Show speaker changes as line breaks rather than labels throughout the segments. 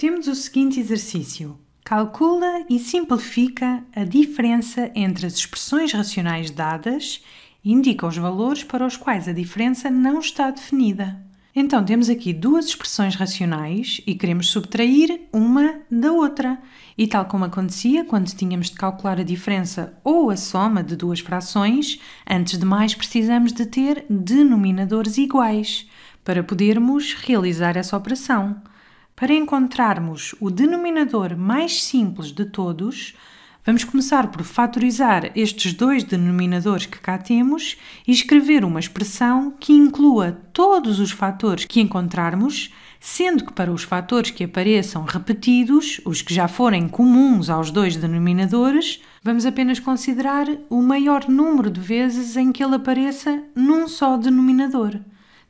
Temos o seguinte exercício. Calcula e simplifica a diferença entre as expressões racionais dadas e indica os valores para os quais a diferença não está definida. Então temos aqui duas expressões racionais e queremos subtrair uma da outra. E tal como acontecia quando tínhamos de calcular a diferença ou a soma de duas frações, antes de mais precisamos de ter denominadores iguais para podermos realizar essa operação. Para encontrarmos o denominador mais simples de todos, vamos começar por fatorizar estes dois denominadores que cá temos e escrever uma expressão que inclua todos os fatores que encontrarmos, sendo que para os fatores que apareçam repetidos, os que já forem comuns aos dois denominadores, vamos apenas considerar o maior número de vezes em que ele apareça num só denominador.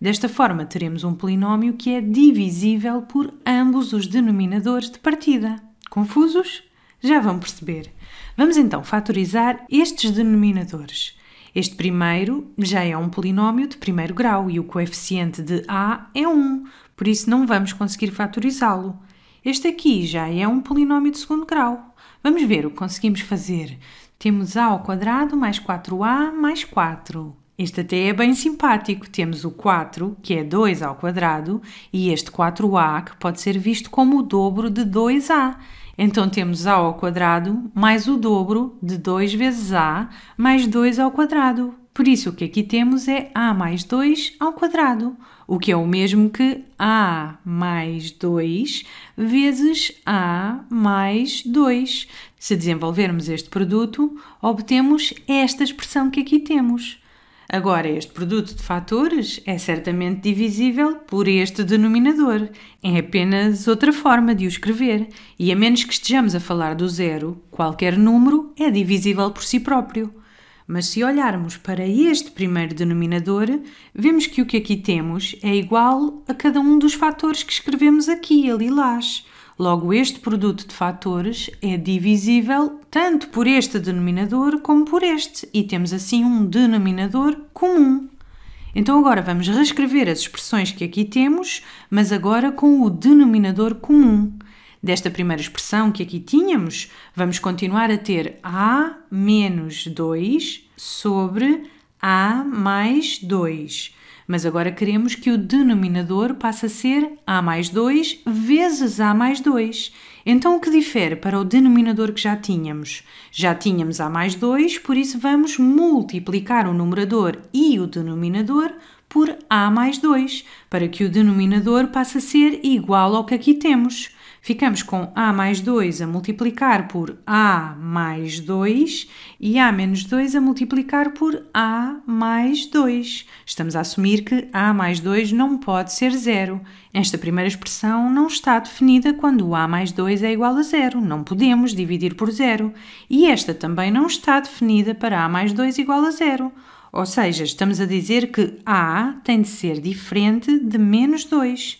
Desta forma, teremos um polinómio que é divisível por ambos os denominadores de partida. Confusos? Já vão perceber. Vamos então fatorizar estes denominadores. Este primeiro já é um polinómio de primeiro grau e o coeficiente de a é 1, por isso não vamos conseguir fatorizá-lo. Este aqui já é um polinómio de segundo grau. Vamos ver o que conseguimos fazer. Temos a ao quadrado mais 4a mais 4. Este até é bem simpático. Temos o 4, que é 2 ao quadrado, e este 4a, que pode ser visto como o dobro de 2a. Então temos a ao quadrado mais o dobro de 2 vezes a mais 2 ao quadrado. Por isso o que aqui temos é a mais 2 ao quadrado, o que é o mesmo que a mais 2 vezes a mais 2. Se desenvolvermos este produto, obtemos esta expressão que aqui temos. Agora, este produto de fatores é certamente divisível por este denominador. É apenas outra forma de o escrever. E a menos que estejamos a falar do zero, qualquer número é divisível por si próprio. Mas se olharmos para este primeiro denominador, vemos que o que aqui temos é igual a cada um dos fatores que escrevemos aqui, ali lá. Logo, este produto de fatores é divisível tanto por este denominador como por este, e temos assim um denominador comum. Então agora vamos reescrever as expressões que aqui temos, mas agora com o denominador comum. Desta primeira expressão que aqui tínhamos, vamos continuar a ter a menos 2 sobre a mais 2. Mas agora queremos que o denominador passe a ser a mais 2 vezes a mais 2. Então, o que difere para o denominador que já tínhamos? Já tínhamos A mais 2, por isso vamos multiplicar o numerador e o denominador por A mais 2, para que o denominador passe a ser igual ao que aqui temos ficamos com A mais 2 a multiplicar por A mais 2 e A menos 2 a multiplicar por A mais 2. Estamos a assumir que A mais 2 não pode ser zero. Esta primeira expressão não está definida quando A mais 2 é igual a zero. Não podemos dividir por zero. E esta também não está definida para A mais 2 igual a zero. Ou seja, estamos a dizer que A tem de ser diferente de menos 2.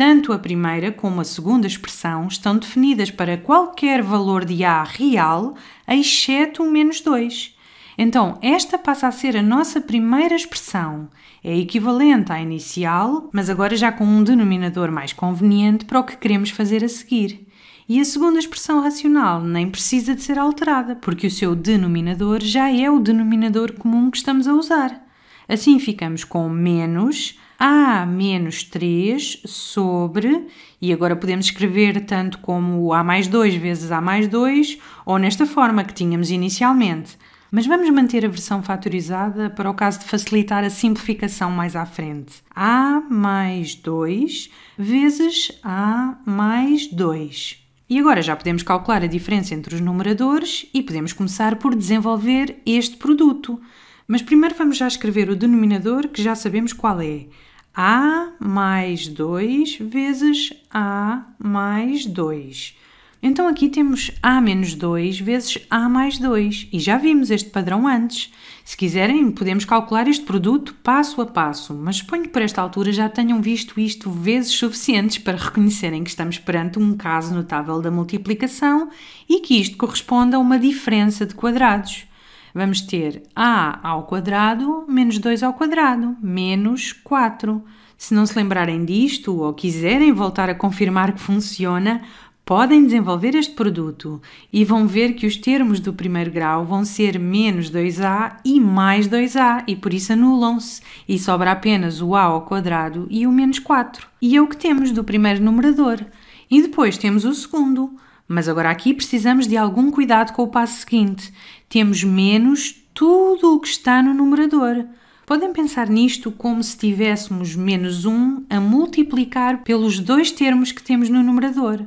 Tanto a primeira como a segunda expressão estão definidas para qualquer valor de A real, exceto o menos 2. Então, esta passa a ser a nossa primeira expressão. É equivalente à inicial, mas agora já com um denominador mais conveniente para o que queremos fazer a seguir. E a segunda expressão racional nem precisa de ser alterada, porque o seu denominador já é o denominador comum que estamos a usar. Assim ficamos com menos a menos 3 sobre, e agora podemos escrever tanto como a mais 2 vezes a mais 2, ou nesta forma que tínhamos inicialmente. Mas vamos manter a versão fatorizada para o caso de facilitar a simplificação mais à frente. a mais 2 vezes a mais 2. E agora já podemos calcular a diferença entre os numeradores e podemos começar por desenvolver este produto. Mas primeiro vamos já escrever o denominador que já sabemos qual é. A mais 2 vezes A mais 2. Então aqui temos A menos 2 vezes A mais 2 e já vimos este padrão antes. Se quiserem, podemos calcular este produto passo a passo, mas suponho que por esta altura já tenham visto isto vezes suficientes para reconhecerem que estamos perante um caso notável da multiplicação e que isto corresponde a uma diferença de quadrados. Vamos ter a ao quadrado menos 2 ao quadrado, menos 4. Se não se lembrarem disto ou quiserem voltar a confirmar que funciona, podem desenvolver este produto e vão ver que os termos do primeiro grau vão ser menos 2a e mais 2a e por isso anulam-se e sobra apenas o a ao quadrado e o menos 4. E é o que temos do primeiro numerador. E depois temos o segundo. Mas agora aqui precisamos de algum cuidado com o passo seguinte. Temos menos tudo o que está no numerador. Podem pensar nisto como se tivéssemos menos 1 a multiplicar pelos dois termos que temos no numerador.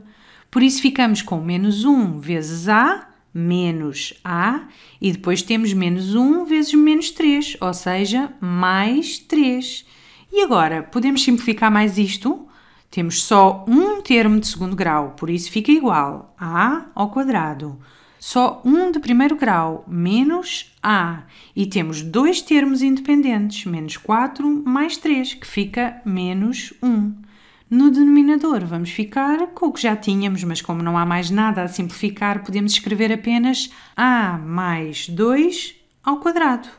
Por isso ficamos com menos 1 vezes A, menos A, e depois temos menos 1 vezes menos 3, ou seja, mais 3. E agora, podemos simplificar mais isto? Temos só um termo de segundo grau, por isso fica igual a ao quadrado. Só um de primeiro grau, menos a. E temos dois termos independentes, menos 4 mais 3, que fica menos 1. No denominador vamos ficar com o que já tínhamos, mas como não há mais nada a simplificar, podemos escrever apenas a mais 2 ao quadrado.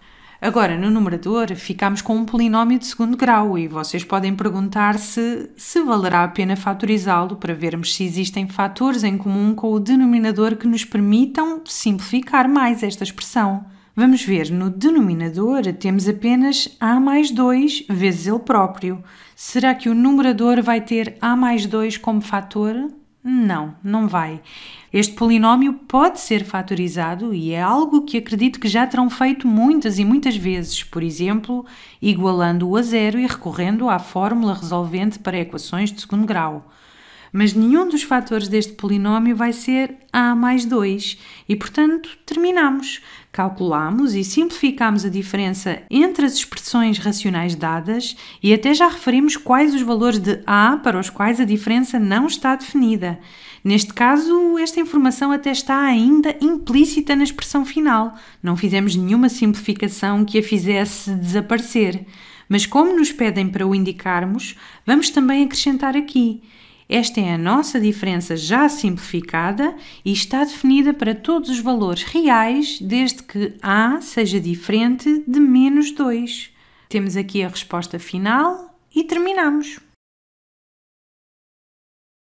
Agora, no numerador, ficamos com um polinómio de segundo grau e vocês podem perguntar se, se valerá a pena fatorizá-lo para vermos se existem fatores em comum com o denominador que nos permitam simplificar mais esta expressão. Vamos ver, no denominador temos apenas a mais 2 vezes ele próprio. Será que o numerador vai ter a mais 2 como fator? Não, não vai. Este polinómio pode ser fatorizado e é algo que acredito que já terão feito muitas e muitas vezes, por exemplo, igualando-o a zero e recorrendo à fórmula resolvente para equações de segundo grau mas nenhum dos fatores deste polinómio vai ser a mais 2 e, portanto, terminamos. Calculamos e simplificamos a diferença entre as expressões racionais dadas e até já referimos quais os valores de a para os quais a diferença não está definida. Neste caso, esta informação até está ainda implícita na expressão final. Não fizemos nenhuma simplificação que a fizesse desaparecer. Mas como nos pedem para o indicarmos, vamos também acrescentar aqui. Esta é a nossa diferença já simplificada e está definida para todos os valores reais, desde que A seja diferente de menos 2. Temos aqui a resposta final e terminamos.